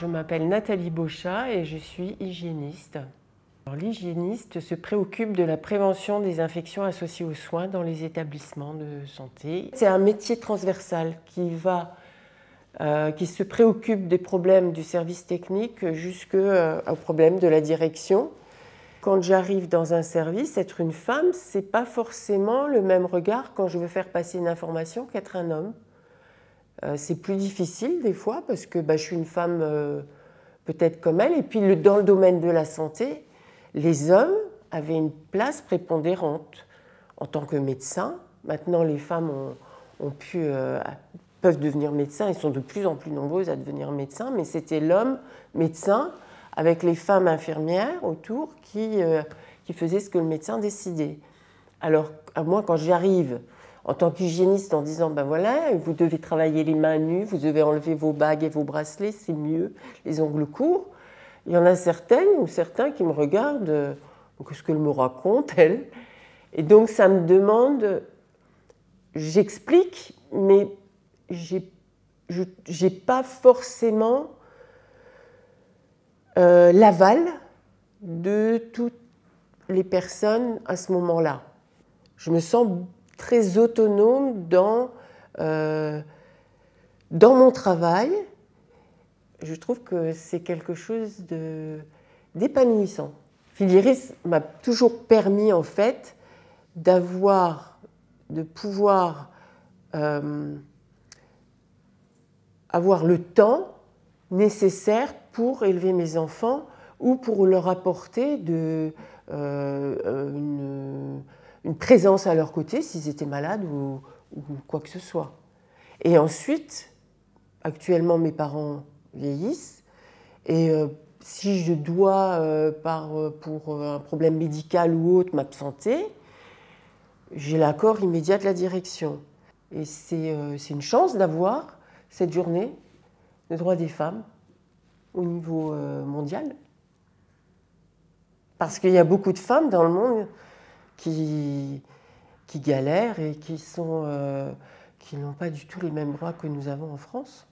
Je m'appelle Nathalie Bocha et je suis hygiéniste. L'hygiéniste se préoccupe de la prévention des infections associées aux soins dans les établissements de santé. C'est un métier transversal qui va euh, qui se préoccupe des problèmes du service technique jusqu'au euh, problème de la direction. Quand j'arrive dans un service, être une femme, c'est pas forcément le même regard quand je veux faire passer une information qu'être un homme. Euh, c'est plus difficile des fois parce que bah, je suis une femme euh, peut-être comme elle. Et puis dans le domaine de la santé, les hommes avaient une place prépondérante en tant que médecins. Maintenant, les femmes ont, pu, euh, peuvent devenir médecins et sont de plus en plus nombreuses à devenir médecins. Mais c'était l'homme médecin avec les femmes infirmières autour qui, faisait ce que le médecin décidait. Alors, à moi, quand j'y arrive en tant qu'hygiéniste en disant ben voilà, vous devez travailler les mains nues, vous devez enlever vos bagues et vos bracelets, c'est mieux, les ongles courts. Il y en a certaines ou certains qui me regardent, euh, qu'est-ce qu'elle me raconte, elle Et donc ça me demande, j'explique, mais je n'ai pas forcément euh, l'aval de toutes les personnes à ce moment-là. Je me sens très autonome dans, euh, dans mon travail. Je trouve que c'est quelque chose d'épanouissant. Filiris m'a toujours permis en fait d'avoir, de pouvoir euh, avoir le temps nécessaire pour élever mes enfants ou pour leur apporter de, euh, une, une présence à leur côté s'ils étaient malades ou, quoi que ce soit. Et ensuite, actuellement, mes parents vieillissent et euh, si je dois, euh, par, euh, pour un problème médical ou autre, m'absenter, j'ai l'accord immédiat de la direction. Et c'est une chance d'avoir cette journée de droits des femmes au niveau mondial. Parce qu'il y a beaucoup de femmes dans le monde qui, galèrent et euh, qui n'ont pas du tout les mêmes droits que nous avons en France.